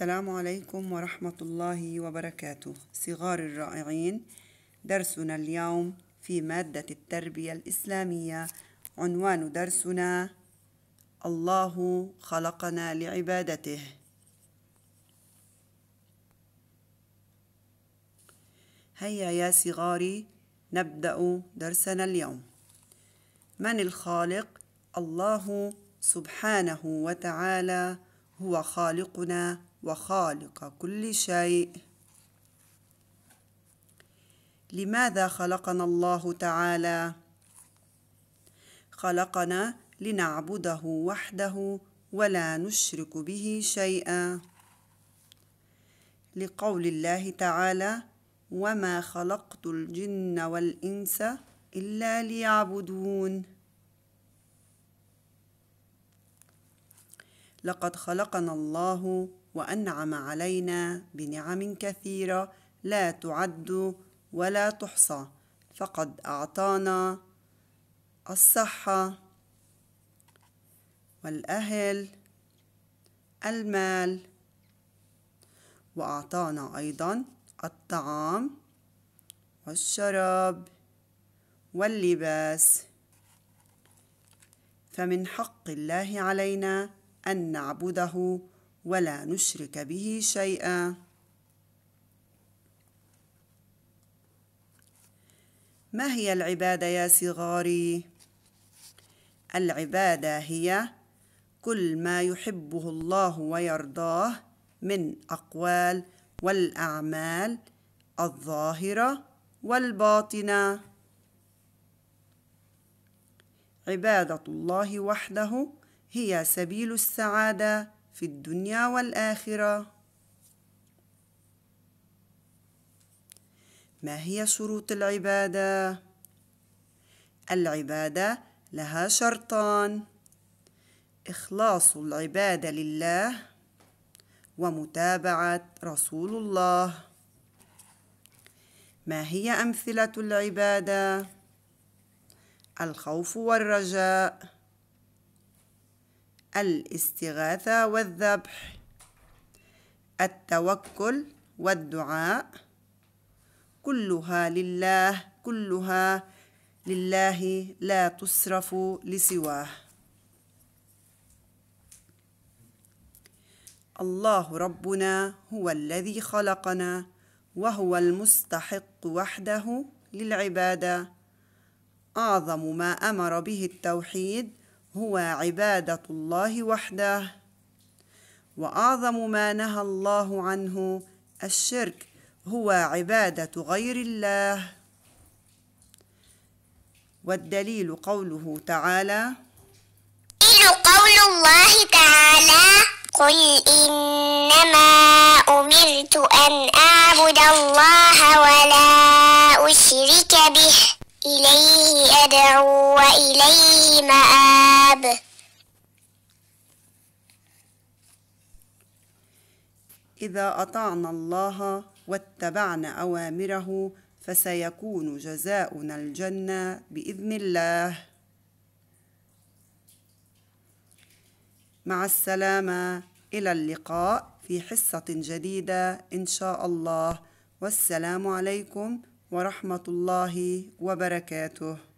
السلام عليكم ورحمة الله وبركاته صغار الرائعين درسنا اليوم في مادة التربية الإسلامية عنوان درسنا الله خلقنا لعبادته هيا يا صغاري نبدأ درسنا اليوم من الخالق الله سبحانه وتعالى هو خالقنا وخالق كل شيء لماذا خلقنا الله تعالى خلقنا لنعبده وحده ولا نشرك به شيئا لقول الله تعالى وما خلقت الجن والانس الا ليعبدون لقد خلقنا الله وانعم علينا بنعم كثيره لا تعد ولا تحصى فقد اعطانا الصحه والاهل المال واعطانا ايضا الطعام والشراب واللباس فمن حق الله علينا أن نعبده ولا نشرك به شيئا ما هي العبادة يا صغاري؟ العبادة هي كل ما يحبه الله ويرضاه من أقوال والأعمال الظاهرة والباطنة عبادة الله وحده هي سبيل السعادة في الدنيا والآخرة ما هي شروط العبادة؟ العبادة لها شرطان إخلاص العبادة لله ومتابعة رسول الله ما هي أمثلة العبادة؟ الخوف والرجاء الاستغاثة والذبح التوكل والدعاء كلها لله كلها لله لا تصرف لسواه الله ربنا هو الذي خلقنا وهو المستحق وحده للعباده اعظم ما امر به التوحيد هو عبادة الله وحده وأعظم ما نهى الله عنه الشرك هو عبادة غير الله والدليل قوله تعالى قول الله تعالى قل إنما أمرت أن أعبد الله ولا أشرك به إليه أدعو وإليه مآب لعبة إذا أطعنا الله واتبعنا أوامره فسيكون جزاؤنا الجنة بإذن الله مع السلامة إلى اللقاء في حصة جديدة إن شاء الله والسلام عليكم ورحمة الله وبركاته